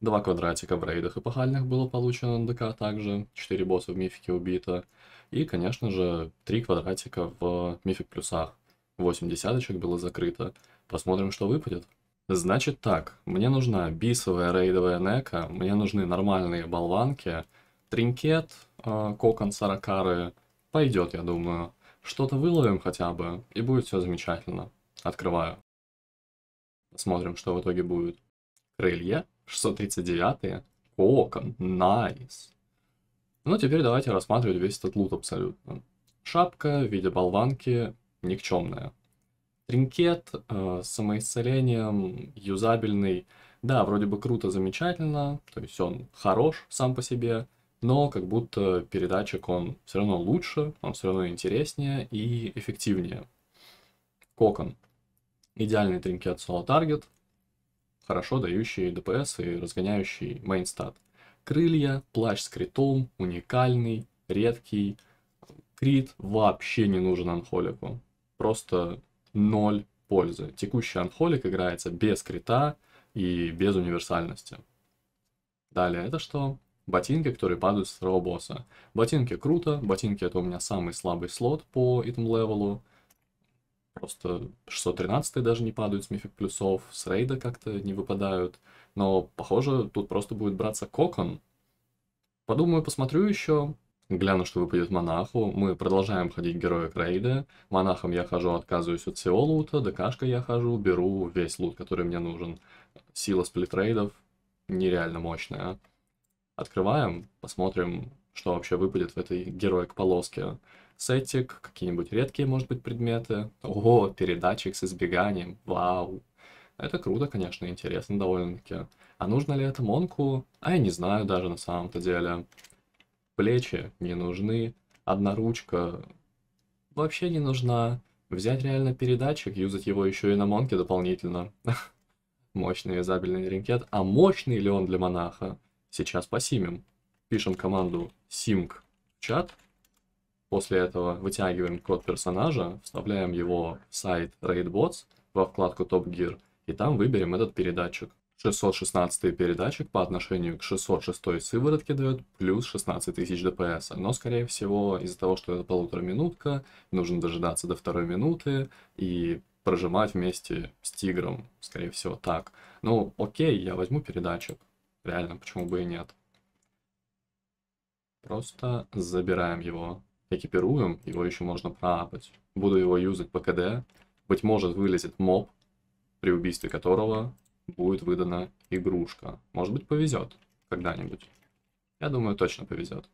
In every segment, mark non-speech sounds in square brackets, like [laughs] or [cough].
два квадратика в рейдах и эпохальных было получено на ДК также, четыре босса в мифике убито, и, конечно же, три квадратика в мифик плюсах, восемь десяточек было закрыто. Посмотрим, что выпадет. Значит так, мне нужна бисовая рейдовая нека, мне нужны нормальные болванки, тринкет, э, кокон саракары, пойдет, я думаю. Что-то выловим хотя бы, и будет все замечательно. Открываю. Посмотрим, что в итоге будет. Крылья, 639 кокон, найс. Ну, теперь давайте рассматривать весь этот лут абсолютно. Шапка в виде болванки никчемная. Тринкет э, самоисцелением, юзабельный. Да, вроде бы круто, замечательно, то есть он хорош сам по себе, но как будто передатчик он все равно лучше, он все равно интереснее и эффективнее. Кокон. Идеальный тринкет соло-таргет, хорошо дающий ДПС и разгоняющий мейнстат. Крылья, плащ с критом, уникальный, редкий. Крит вообще не нужен анхолику. Просто ноль пользы. Текущий анхолик играется без крита и без универсальности. Далее это что? Ботинки, которые падают с второго босса. Ботинки круто, ботинки это у меня самый слабый слот по этому левелу. Просто 613 даже не падают с мифик плюсов, с рейда как-то не выпадают. Но, похоже, тут просто будет браться кокон. Подумаю, посмотрю еще. Гляну, что выпадет монаху. Мы продолжаем ходить героя крейда. Монахом я хожу, отказываюсь от всего лута. ДКшкой я хожу, беру весь лут, который мне нужен. Сила сплитрейдов нереально мощная. Открываем, посмотрим, что вообще выпадет в этой героик полоске сетик, какие-нибудь редкие, может быть, предметы. О, передатчик с избеганием, вау. Это круто, конечно, интересно довольно-таки. А нужно ли это Монку? А я не знаю даже на самом-то деле. Плечи не нужны, одна ручка вообще не нужна. Взять реально передатчик, юзать его еще и на Монке дополнительно. [laughs] Мощный вязабельный ринкет. А мощный ли он для монаха? Сейчас посимим. Пишем команду sync чат, После этого вытягиваем код персонажа, вставляем его в сайт RaidBots во вкладку Top Gear, и там выберем этот передатчик. 616 передатчик по отношению к 606 сыворотке дает плюс 16 тысяч ДПС. Но, скорее всего, из-за того, что это полутора минутка, нужно дожидаться до второй минуты и прожимать вместе с тигром, скорее всего, так. Ну, окей, я возьму передатчик. Реально, почему бы и нет. Просто забираем его экипируем, его еще можно проапать. Буду его юзать по КД. Быть может вылезет моб, при убийстве которого будет выдана игрушка. Может быть повезет когда-нибудь. Я думаю, точно повезет.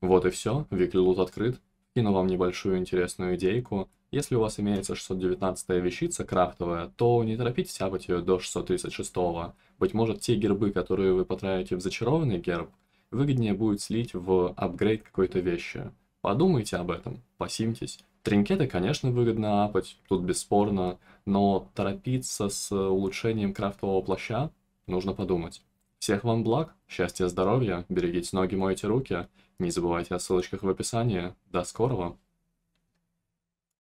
Вот и все, Викли Лут открыт. Кину вам небольшую интересную идейку. Если у вас имеется 619 вещица крафтовая, то не торопитесь апать ее до 636 -го. Быть может, те гербы, которые вы потратите в зачарованный герб, выгоднее будет слить в апгрейд какой-то вещи. Подумайте об этом, посимтесь. Тринкеты, конечно, выгодно апать, тут бесспорно, но торопиться с улучшением крафтового плаща нужно подумать. Всех вам благ, счастья, здоровья, берегите ноги, мойте руки, не забывайте о ссылочках в описании. До скорого!